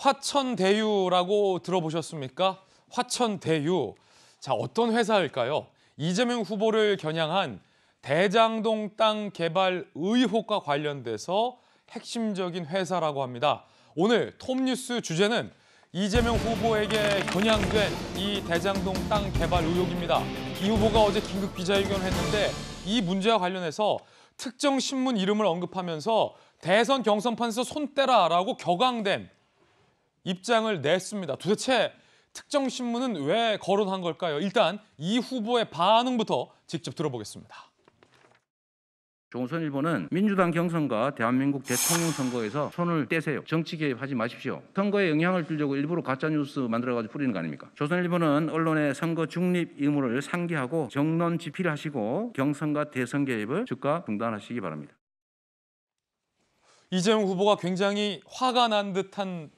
화천대유라고 들어보셨습니까? 화천대유. 자, 어떤 회사일까요? 이재명 후보를 겨냥한 대장동 땅 개발 의혹과 관련돼서 핵심적인 회사라고 합니다. 오늘 톱뉴스 주제는 이재명 후보에게 겨냥된 이 대장동 땅 개발 의혹입니다. 이 후보가 어제 긴급 기자회견을 했는데 이 문제와 관련해서 특정 신문 이름을 언급하면서 대선 경선 판에서 손 떼라라고 격앙된 입장을 냈습니다. 도대체 특정 신문은 왜 거론한 걸까요? 일단 이 후보의 반응부터 직접 들어보겠습니다. 조선일보는 민주당 경선과 대한민국 대통령 선거에서 손을 떼세요. 정치 개입하지 마십시오. 선거에 영향을 주려고 일부러 가짜뉴스 만들어가지고 뿌리는 거 아닙니까? 조선일보는 언론의 선거 중립 의무를 상기하고 정론 지필하시고 경선과 대선 개입을 즉각 중단하시기 바랍니다. 이재용 후보가 굉장히 화가 난 듯한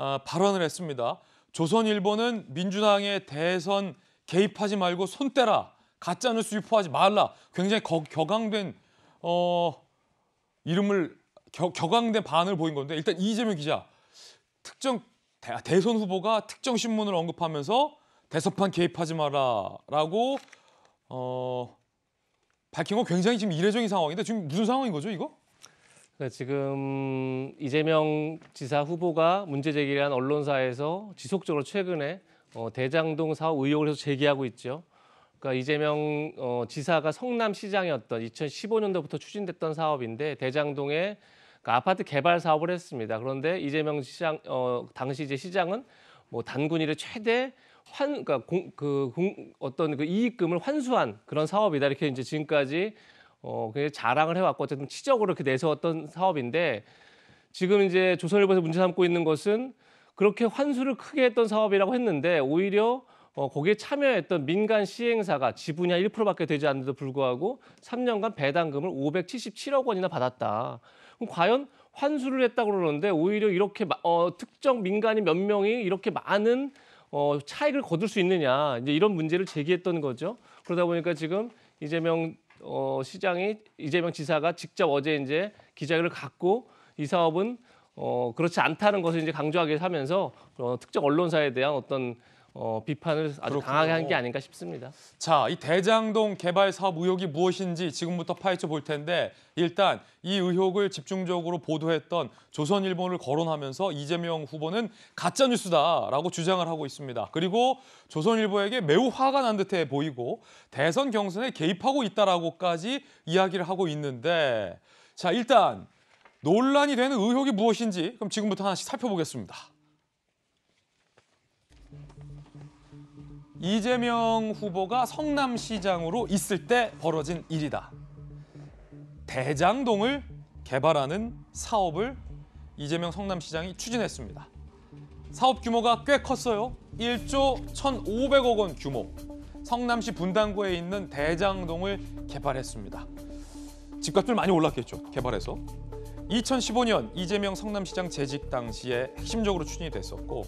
아, 발언을 했습니다. 조선일보는 민주당의 대선 개입하지 말고 손 떼라. 가짜뉴스 유포하지 말라. 굉장히 거, 격앙된 어, 이름을 겨, 격앙된 반을 보인 건데 일단 이재명 기자 특정 대, 선 후보가 특정 신문을 언급하면서 대선판 개입하지 마라라고 어, 밝힌 건 굉장히 지금 이례적인 상황인데 지금 무슨 상황인 거죠 이거? 네, 지금 이재명 지사 후보가 문제 제기를 한 언론사에서 지속적으로 최근에 어, 대장동 사업 의혹을 해서 제기하고 있죠. 그러니까 이재명 어, 지사가 성남시장이었던 2015년도부터 추진됐던 사업인데 대장동에 그러니까 아파트 개발 사업을 했습니다. 그런데 이재명 시장 어, 당시 이제 시장은 뭐단군이를 최대 환 그러니까 공, 그 공, 어떤 그 이익금을 환수한 그런 사업이다 이렇게 이제 지금까지 어, 그장 자랑을 해왔고 어쨌든 치적으로 이렇게 내세웠던 사업인데 지금 이제 조선일보에서 문제 삼고 있는 것은 그렇게 환수를 크게 했던 사업이라고 했는데 오히려 어, 거기에 참여했던 민간 시행사가 지분이 한 1%밖에 되지 않는데도 불구하고 3년간 배당금을 577억 원이나 받았다. 그럼 과연 환수를 했다고 그러는데 오히려 이렇게 어, 특정 민간인 몇 명이 이렇게 많은 어, 차익을 거둘 수 있느냐 이제 이런 문제를 제기했던 거죠. 그러다 보니까 지금 이재명 어, 시장이 이재명 지사가 직접 어제 이제 기자회견을 갖고 이 사업은 어, 그렇지 않다는 것을 이제 강조하게 하면서 어, 특정 언론사에 대한 어떤 어, 비판을 아주 그렇군요. 강하게 한 게 아닌가 싶습니다. 자, 이 대장동 개발 사업 의혹이 무엇인지 지금부터 파헤쳐 볼 텐데 일단 이 의혹을 집중적으로 보도했던 조선일보를 거론하면서 이재명 후보는 가짜 뉴스다라고 주장을 하고 있습니다. 그리고 조선일보에게 매우 화가 난 듯해 보이고 대선 경선에 개입하고 있다라고까지 이야기를 하고 있는데 자, 일단 논란이 되는 의혹이 무엇인지 그럼 지금부터 하나씩 살펴보겠습니다. 이재명 후보가 성남시장으로 있을 때 벌어진 일이다. 대장동을 개발하는 사업을 이재명 성남시장이 추진했습니다. 사업 규모가 꽤 컸어요. 1조 1,500억 원 규모. 성남시 분당구에 있는 대장동을 개발했습니다. 집값들 많이 올랐겠죠, 개발해서. 2015년 이재명 성남시장 재직 당시에 핵심적으로 추진이 됐었고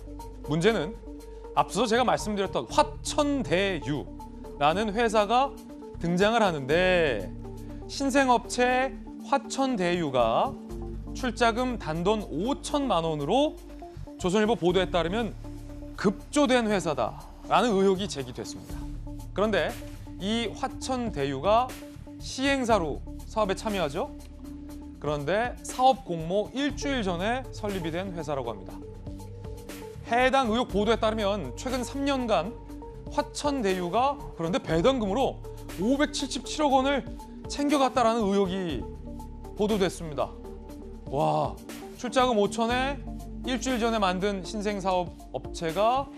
문제는 앞서 제가 말씀드렸던 화천대유라는 회사가 등장을 하는데 신생업체 화천대유가 출자금 단돈 5천만 원으로 조선일보 보도에 따르면 급조된 회사다라는 의혹이 제기됐습니다. 그런데 이 화천대유가 시행사로 사업에 참여하죠. 그런데 사업 공모 일주일 전에 설립이 된 회사라고 합니다. 해당 의혹 보도에 따르면 최근 3년간 화천대유가 그런데 배당금으로 577억 원을 챙겨갔다라는 의혹이 보도됐습니다. 와, 출자금 5천에 일주일 전에 만든 신생사업 업체가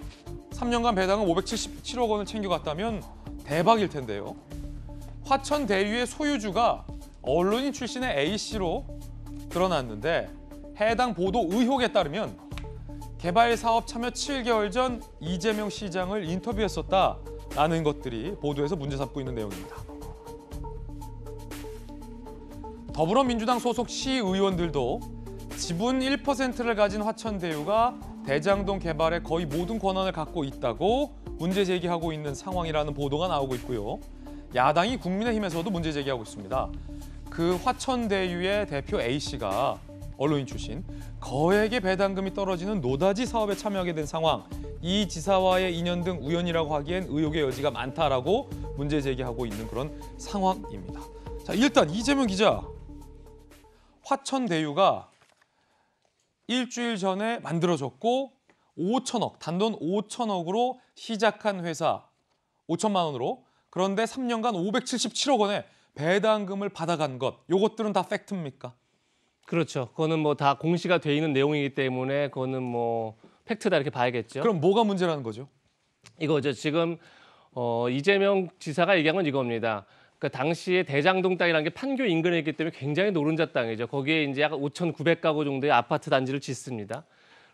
3년간 배당금 577억 원을 챙겨갔다면 대박일 텐데요. 화천대유의 소유주가 언론인 출신의 A씨로 드러났는데 해당 보도 의혹에 따르면 개발 사업 참여 7개월 전 이재명 시장을 인터뷰했었다라는 것들이 보도에서 문제 삼고 있는 내용입니다. 더불어민주당 소속 시의원들도 지분 1%를 가진 화천대유가 대장동 개발에 거의 모든 권한을 갖고 있다고 문제 제기하고 있는 상황이라는 보도가 나오고 있고요. 야당이 국민의힘에서도 문제 제기하고 있습니다. 그 화천대유의 대표 A씨가 언론인 출신, 거액의 배당금이 떨어지는 노다지 사업에 참여하게 된 상황, 이 지사와의 인연 등 우연이라고 하기엔 의혹의 여지가 많다라고 문제 제기하고 있는 그런 상황입니다. 자, 일단 이재명 기자, 화천대유가 일주일 전에 만들어졌고 5천억, 단돈 5천억으로 시작한 회사 5천만 원으로 그런데 3년간 577억 원의 배당금을 받아간 것, 요것들은 다 팩트입니까? 그렇죠. 그거는 뭐 다 공시가 돼 있는 내용이기 때문에 그거는 뭐 팩트다 이렇게 봐야겠죠. 그럼 뭐가 문제라는 거죠? 이거죠. 지금 어, 이재명 지사가 얘기한 건 이겁니다. 그 당시에 대장동 땅이라는 게 판교 인근에 있기 때문에 굉장히 노른자 땅이죠. 거기에 이제 약 5,900가구 정도의 아파트 단지를 짓습니다.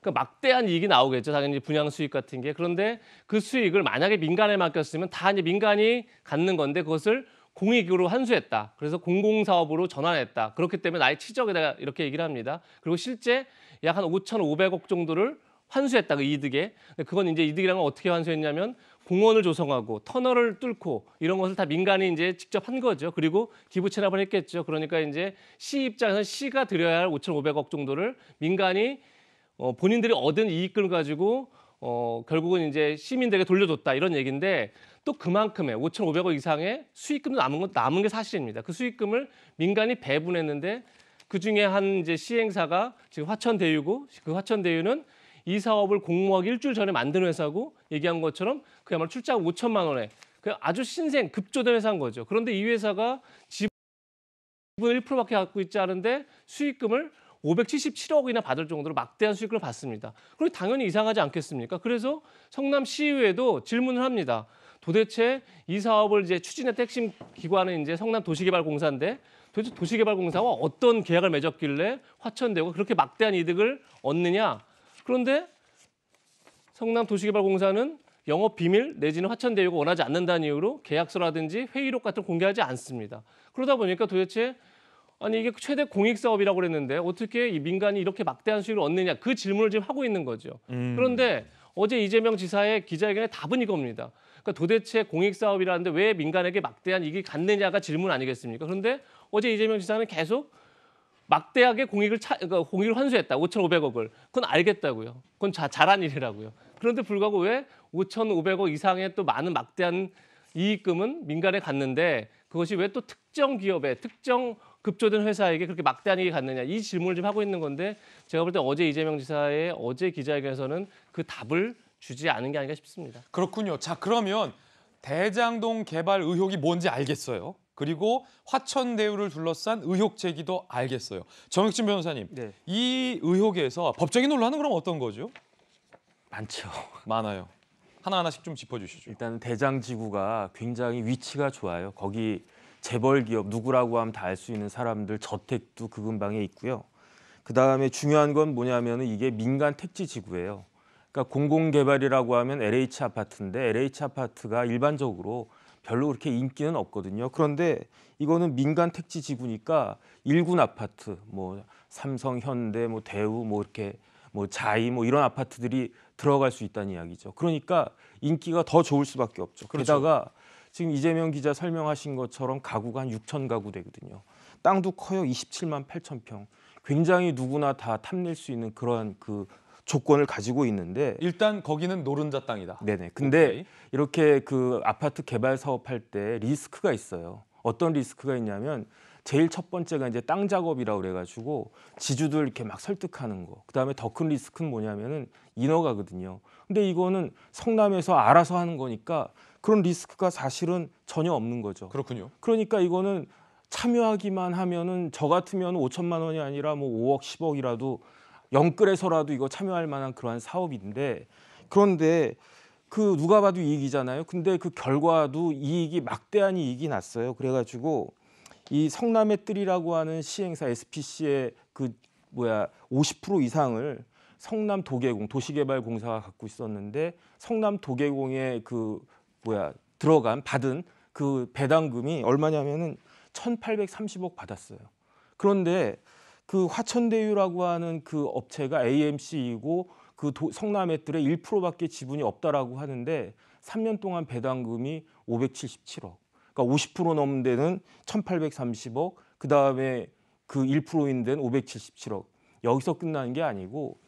그 막대한 이익이 나오겠죠. 당연히 분양 수익 같은 게. 그런데 그 수익을 만약에 민간에 맡겼으면 다 이제 민간이 갖는 건데 그것을 공익으로 환수했다. 그래서 공공사업으로 전환했다. 그렇기 때문에 나의 치적에다가 이렇게 얘기를 합니다. 그리고 실제 약 한 5,500억 정도를 환수했다. 그 이득에. 그건 이제 이득이라는 건 어떻게 환수했냐면 공원을 조성하고 터널을 뚫고 이런 것을 다 민간이 이제 직접 한 거죠. 그리고 기부 체납을 했겠죠. 그러니까 이제 시 입장에서 시가 드려야 할 5,500억 정도를 민간이 어, 본인들이 얻은 이익을 가지고 어, 결국은 이제 시민들에게 돌려줬다 이런 얘기인데 또 그만큼의 5,500억 이상의 수익금도 남은 건 남은 게 사실입니다. 그 수익금을 민간이 배분했는데 그 중에 한 이제 시행사가 지금 화천대유고 그 화천대유는 이 사업을 공모하기 일주일 전에 만든 회사고 얘기한 것처럼 그야말로 출자 5천만 원에 그 아주 신생 급조된 회사인 거죠. 그런데 이 회사가 지분 1%밖에 갖고 있지 않은데 수익금을 577억이나 받을 정도로 막대한 수익을 받습니다. 그리고 당연히 이상하지 않겠습니까? 그래서 성남시의회도 질문을 합니다. 도대체 이 사업을 이제 추진의 핵심 기관은 이제 성남도시개발공사인데 도대체 도시개발공사와 어떤 계약을 맺었길래 화천대가 그렇게 막대한 이득을 얻느냐? 그런데 성남도시개발공사는 영업 비밀 내지는 화천대유가 원하지 않는다는 이유로 계약서라든지 회의록 같은 걸 공개하지 않습니다. 그러다 보니까 도대체 아니 이게 최대 공익 사업이라고 그랬는데 어떻게 이 민간이 이렇게 막대한 수익을 얻느냐 그 질문을 지금 하고 있는 거죠. 음. 그런데 어제 이재명 지사의 기자회견에 답은 이겁니다. 그러니까 도대체 공익 사업이라는데 왜 민간에게 막대한 이익이 갔느냐가 질문 아니겠습니까? 그런데 어제 이재명 지사는 계속 막대하게 공익을 차, 그러니까 공익을 환수했다. 5,500억을. 그건 알겠다고요. 그건 자, 잘한 일이라고요. 그런데 불구하고 왜 5,500억 이상의 또 많은 막대한 이익금은 민간에 갔는데 그것이 왜 또 특정 기업에 특정 급조된 회사에게 그렇게 막대한 이익이 갔느냐 이 질문을 지금 하고 있는 건데 제가 볼 때 어제 이재명 지사의 어제 기자회견에서는 그 답을 주지 않은 게 아닌가 싶습니다. 그렇군요. 자 그러면 대장동 개발 의혹이 뭔지 알겠어요. 그리고 화천대유를 둘러싼 의혹 제기도 알겠어요. 정혁진 변호사님, 네. 이 의혹에서 법적인 논란은 그럼 어떤 거죠? 많죠. 많아요. 하나하나씩 좀 짚어주시죠. 일단 대장지구가 굉장히 위치가 좋아요. 거기 재벌 기업 누구라고 하면 다 알 수 있는 사람들 저택도 그 근방에 있고요. 그 다음에 중요한 건 뭐냐면은 이게 민간 택지 지구예요. 그러니까 공공개발이라고 하면 LH 아파트인데 LH 아파트가 일반적으로 별로 그렇게 인기는 없거든요. 그런데 이거는 민간 택지 지구니까 일군 아파트, 뭐 삼성, 현대, 뭐 대우, 뭐 이렇게 뭐 자이 뭐 이런 아파트들이 들어갈 수 있다는 이야기죠. 그러니까 인기가 더 좋을 수밖에 없죠. 그렇죠. 게다가 지금 이재명 기자 설명하신 것처럼 가구가 한 6천 가구 되거든요. 땅도 커요. 27만 8천 평. 굉장히 누구나 다 탐낼 수 있는 그런 그 조건을 가지고 있는데 일단 거기는 노른자 땅이다. 네네. 근데 오케이. 이렇게 그 아파트 개발 사업할 때 리스크가 있어요. 어떤 리스크가 있냐면 제일 첫 번째가 이제 땅 작업이라 고 그래가지고 지주들 이렇게 막 설득하는 거. 그다음에 더 큰 리스크는 뭐냐면은 인허가거든요. 근데 이거는 성남에서 알아서 하는 거니까 그런 리스크가 사실은 전혀 없는 거죠. 그렇군요. 그러니까 이거는 참여하기만 하면은 저 같으면 5천만 원이 아니라 뭐 5억, 10억이라도 영끌에서라도 이거 참여할 만한 그러한 사업인데 그런데 그 누가 봐도 이익이잖아요. 근데 그 결과도 이익이 막대한 이익이 났어요. 그래가지고 이 성남의 뜰이라고 하는 시행사 SPC의 그 뭐야 50% 이상을 성남 도계공 도시개발공사가 갖고 있었는데 성남 도계공의 그 뭐야 들어간 받은 그 배당금이 얼마냐면은 1,830억 받았어요. 그런데 그 화천대유라고 하는 그 업체가 AMC이고 그 도, 성남에들의 1%밖에 지분이 없다라고 하는데 3년 동안 배당금이 577억. 그러니까 50% 넘는 데는 1,830억, 그다음에 그 1%인 데는 577억. 여기서 끝나는 게 아니고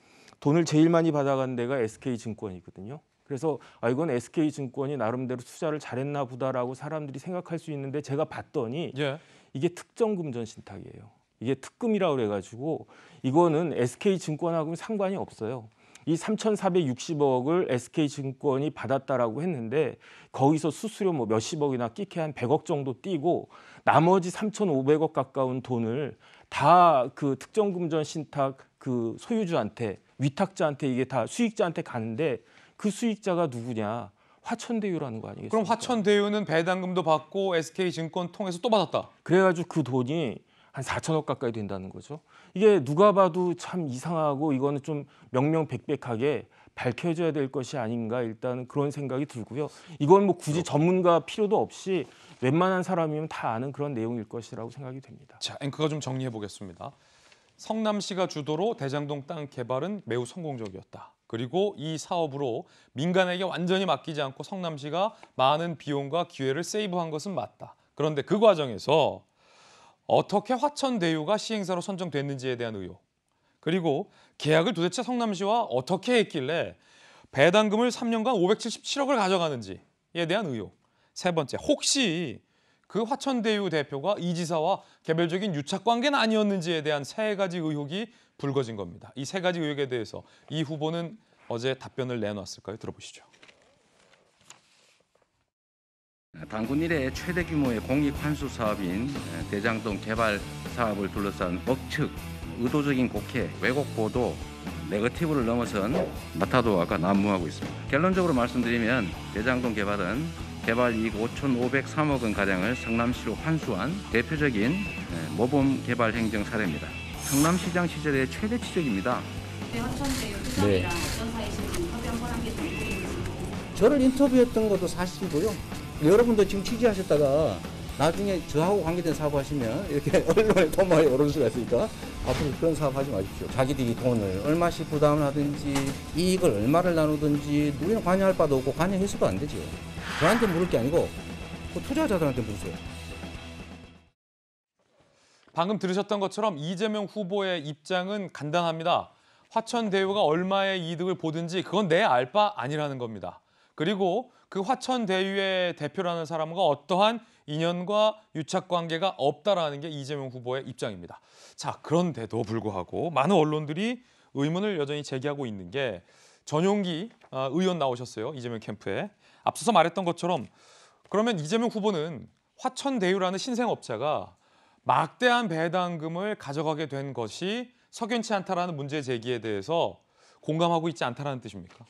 돈을 제일 많이 받아간 데가 SK증권이거든요. 그래서 아 이건 SK 증권이 나름대로 투자를 잘했나 보다라고 사람들이 생각할 수 있는데 제가 봤더니 예. 이게 특정금 전 신탁이에요. 이게 특금이라고 그래가지고 이거는 SK 증권하고는 상관이 없어요. 이 3,460억을 SK증권이 받았다라고 했는데 거기서 수수료 뭐 몇십억이나 끼케 한 100억 정도 뛰고 나머지 3,500억 가까운 돈을 다 그 특정금전 신탁 그 소유주한테 위탁자한테 이게 다 수익자한테 가는데 그 수익자가 누구냐? 화천대유라는 거아니겠습니 그럼 화천대유는 배당금도 받고 SK증권 통해서 또 받았다. 그래가지고 그 돈이 한 4천억 가까이 된다는 거죠. 이게 누가 봐도 참 이상하고 이거는 좀 명명백백하게 밝혀져야 될 것이 아닌가 일단 은 그런 생각이 들고요. 이건 뭐 굳이 전문가 필요도 없이 웬만한 사람이면 다 아는 그런 내용일 것이라고 생각이 됩니다. 자, 앵커가 좀 정리해 보겠습니다. 성남시가 주도로 대장동 땅 개발은 매우 성공적이었다. 그리고 이 사업으로 민간에게 완전히 맡기지 않고 성남시가 많은 비용과 기회를 세이브한 것은 맞다. 그런데 그 과정에서 어떻게 화천대유가 시행사로 선정됐는지에 대한 의혹 그리고 계약을 도대체 성남시와 어떻게 했길래 배당금을 3년간 577억을 가져가는지에 대한 의혹 세 번째 혹시 그 화천대유 대표가 이 지사와 개별적인 유착 관계는 아니었는지에 대한 세 가지 의혹이 불거진 겁니다. 이 세 가지 의혹에 대해서 이 후보는 어제 답변을 내놨을까요? 들어보시죠. 당군 일의 최대 규모의 공익 환수 사업인 대장동 개발 사업을 둘러싼 억측, 의도적인 곡해, 왜곡 보도, 네거티브를 넘어선 마타도아가 난무하고 있습니다. 결론적으로 말씀드리면 대장동 개발은 개발 이익 5,503억 원 가량을 성남시로 환수한 대표적인 모범 개발 행정 사례입니다. 경남시장 시절의 최대 치적입니다. 네. 저를 인터뷰했던 것도 사실이고요. 여러분도 지금 취재하셨다가 나중에 저하고 관계된 사고하시면 이렇게 언론의 도마 오를 수가 있으니까 앞으로 그런 사업 하지 마십시오. 자기들이 돈을 얼마씩 부담을 하든지 이익을 얼마를 나누든지 우리는 관여할 바도 없고 관여 해서도 안 되죠. 저한테 물을 게 아니고 그 투자자들한테 물으세요. 방금 들으셨던 것처럼 이재명 후보의 입장은 간단합니다. 화천대유가 얼마의 이득을 보든지 그건 내 알 바 아니라는 겁니다. 그리고 그 화천대유의 대표라는 사람과 어떠한 인연과 유착관계가 없다라는 게 이재명 후보의 입장입니다. 자 그런데도 불구하고 많은 언론들이 의문을 여전히 제기하고 있는 게 전용기 아, 의원 나오셨어요. 이재명 캠프에. 앞서서 말했던 것처럼 그러면 이재명 후보는 화천대유라는 신생업자가 막대한 배당금을 가져가게 된 것이 석연치 않다라는 문제 제기에 대해서 공감하고 있지 않다라는 뜻입니까?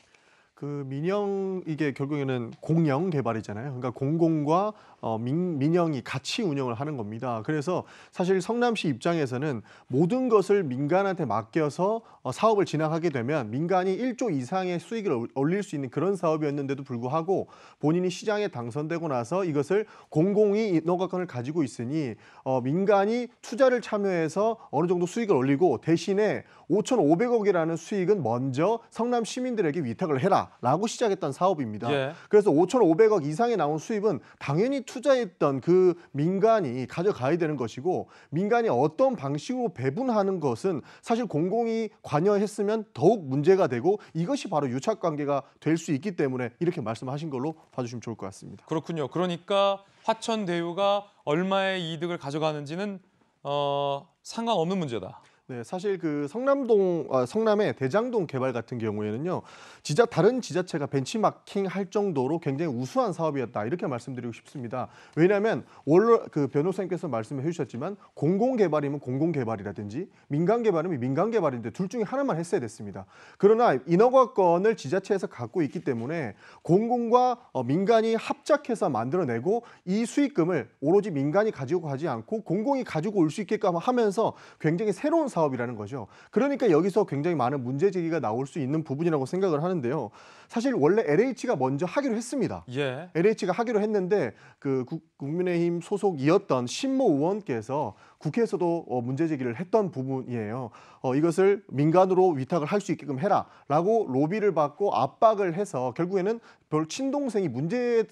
그 민영 이게 결국에는 공영 개발이잖아요. 그러니까 공공과 어, 민, 민영이 같이 운영을 하는 겁니다. 그래서 사실 성남시 입장에서는 모든 것을 민간한테 맡겨서 어, 사업을 진행하게 되면 민간이 1조 이상의 수익을 올릴 수 있는 그런 사업이었는데도 불구하고 본인이 시장에 당선되고 나서 이것을 공공이 농가권을 가지고 있으니 어, 민간이 투자를 참여해서 어느 정도 수익을 올리고 대신에 5,500억이라는 수익은 먼저 성남 시민들에게 위탁을 해라. 라고 시작했던 사업입니다. 예. 그래서 5,500억 이상에 나온 수입은 당연히 투자했던 그 민간이 가져가야 되는 것이고 민간이 어떤 방식으로 배분하는 것은 사실 공공이 관여했으면 더욱 문제가 되고 이것이 바로 유착 관계가 될 수 있기 때문에 이렇게 말씀하신 걸로 봐주시면 좋을 것 같습니다. 그렇군요. 그러니까 화천대유가 얼마의 이득을 가져가는지는 어, 상관없는 문제다. 네, 사실 그 성남동 아, 성남의 대장동 개발 같은 경우에는요. 지자 다른 지자체가 벤치마킹 할 정도로 굉장히 우수한 사업이었다. 이렇게 말씀드리고 싶습니다. 왜냐하면 원래 그 변호사님께서 말씀해 주셨지만 공공 개발이면 공공 개발이라든지 민간 개발이면 민간 개발인데 둘 중에 하나만 했어야 됐습니다. 그러나 인허가권을 지자체에서 갖고 있기 때문에 공공과 어, 민간이 합작해서 만들어내고 이 수익금을 오로지 민간이 가지고 가지 않고 공공이 가지고 올 수 있게끔 하면서 굉장히 새로운 사업 사업이라는 거죠. 그러니까 여기서 굉장히 많은 문제 제기가 나올 수 있는 부분이라고 생각을 하는데요. 사실 원래 LH가 먼저 하기로 했습니다. 예. LH가 하기로 했는데 그 국민의힘 소속이었던 신모 의원께서 국회에서도 어, 문제 제기를 했던 부분이에요. 어, 이것을 민간으로 위탁을 할 수 있게끔 해라라고 로비를 받고 압박을 해서 결국에는 별 친동생이 문제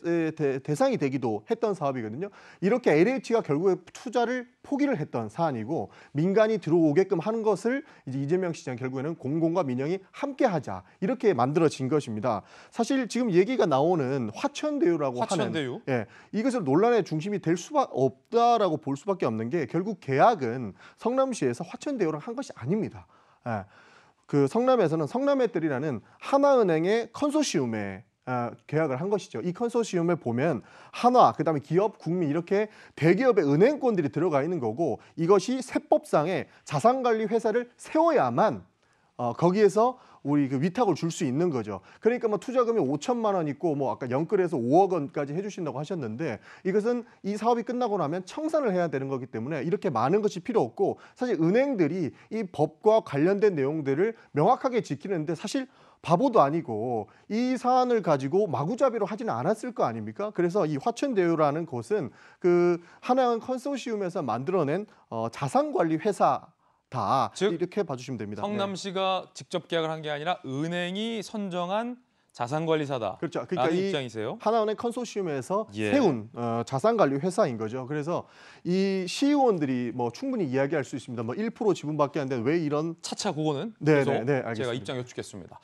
대상이 되기도 했던 사업이거든요. 이렇게 LH가 결국에 투자를 포기를 했던 사안이고 민간이 들어오게끔 하는 것을 이제 이재명 시장 결국에는 공공과 민영이 함께 하자 이렇게 만들어진 것입니다. 사실 지금 얘기가 나오는 화천대유라고 화천대유? 하는 예, 이것을 논란의 중심이 될 수밖에 없다라고 볼 수밖에 없는 게 결국 계약은 성남시에서 화천대유랑 한 것이 아닙니다. 예. 그 성남에서는 성남의뜰이라는 하나은행의 컨소시움에 아, 계약을 한 것이죠. 이 컨소시엄에 보면 한화, 그다음에 기업, 국민 이렇게 대기업의 은행권들이 들어가 있는 거고 이것이 세법상의 자산관리 회사를 세워야만 어, 거기에서 우리 그 위탁을 줄 수 있는 거죠. 그러니까 뭐 투자금이 5천만 원 있고 뭐 아까 연끌에서 5억 원까지 해주신다고 하셨는데 이것은 이 사업이 끝나고 나면 청산을 해야 되는 거기 때문에 이렇게 많은 것이 필요 없고 사실 은행들이 이 법과 관련된 내용들을 명확하게 지키는데 사실 바보도 아니고 이 사안을 가지고 마구잡이로 하지는 않았을 거 아닙니까? 그래서 이 화천대유라는 곳은 그 하나은 컨소시움에서 만들어낸 어, 자산관리 회사 다 즉, 이렇게 봐주시면 됩니다. 성남시가 네. 직접 계약을 한 게 아니라 은행이 선정한 자산관리사다. 그렇죠. 그러니까 이 입장이세요? 하나은행 컨소시엄에서 예. 세운 어, 자산관리 회사인 거죠. 그래서 이 시의원들이 뭐 충분히 이야기할 수 있습니다. 뭐 1% 지분밖에 안 되는 왜 이런 차차 그거는 네네네 네, 네, 제가 입장 여쭙겠습니다.